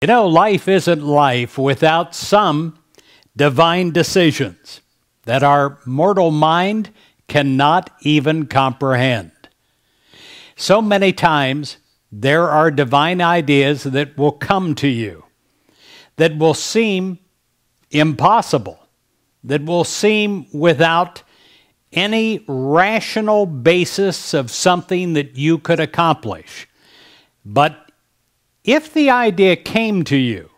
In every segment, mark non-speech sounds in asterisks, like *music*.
You know, life isn't life without some divine decisions that our mortal mind cannot even comprehend. So many times, there are divine ideas that will come to you that will seem impossible, that will seem without any rational basis of something that you could accomplish. But if the idea came to you,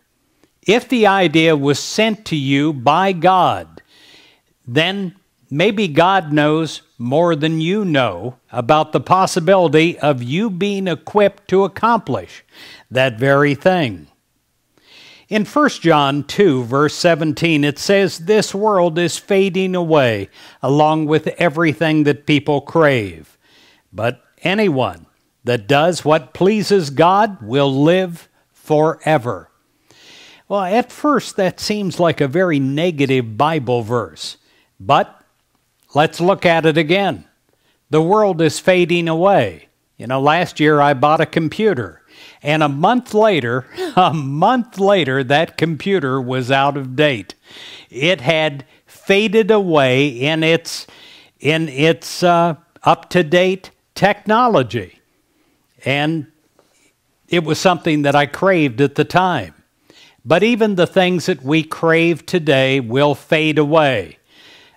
if the idea was sent to you by God, then maybe God knows more than you know about the possibility of you being equipped to accomplish that very thing. In 1 John 2, verse 17, it says, This world is fading away along with everything that people crave. But anyone that does what pleases God will live forever. Well, at first, that seems like a very negative Bible verse, but let's look at it again. The world is fading away. You know, last year I bought a computer, and a month later, *laughs* a month later, that computer was out of date. It had faded away in its in its uh, up to date technology. And it was something that I craved at the time. But even the things that we crave today will fade away.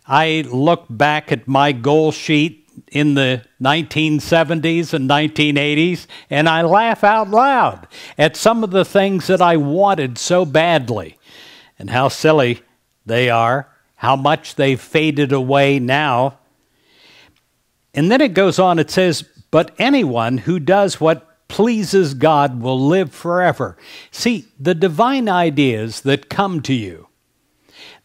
I look back at my goal sheet in the 1970s and 1980s, and I laugh out loud at some of the things that I wanted so badly and how silly they are, how much they've faded away now. And then it goes on, it says, but anyone who does what pleases God will live forever. See, the divine ideas that come to you,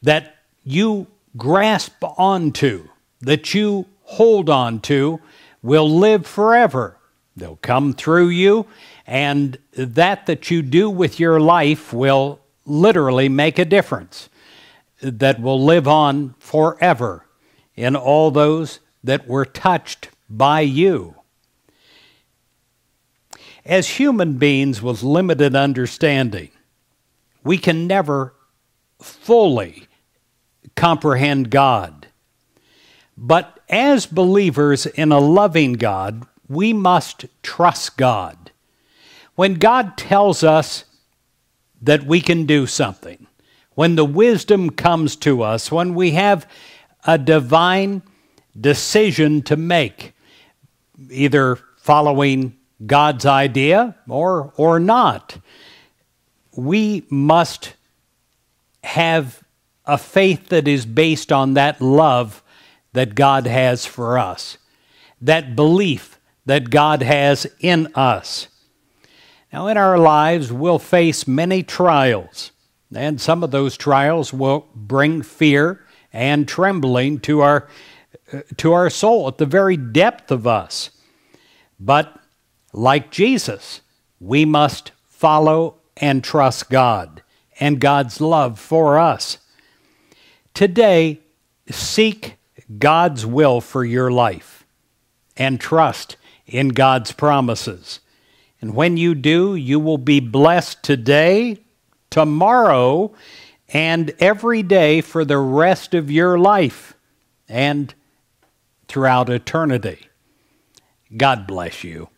that you grasp onto, that you hold on to, will live forever. They'll come through you, and that that you do with your life will literally make a difference that will live on forever in all those that were touched by you as human beings with limited understanding, we can never fully comprehend God. But as believers in a loving God, we must trust God. When God tells us that we can do something, when the wisdom comes to us, when we have a divine decision to make, either following God's idea or, or not. We must have a faith that is based on that love that God has for us, that belief that God has in us. Now, in our lives, we'll face many trials, and some of those trials will bring fear and trembling to our, to our soul at the very depth of us. But like Jesus, we must follow and trust God and God's love for us. Today, seek God's will for your life and trust in God's promises. And when you do, you will be blessed today, tomorrow, and every day for the rest of your life and throughout eternity. God bless you.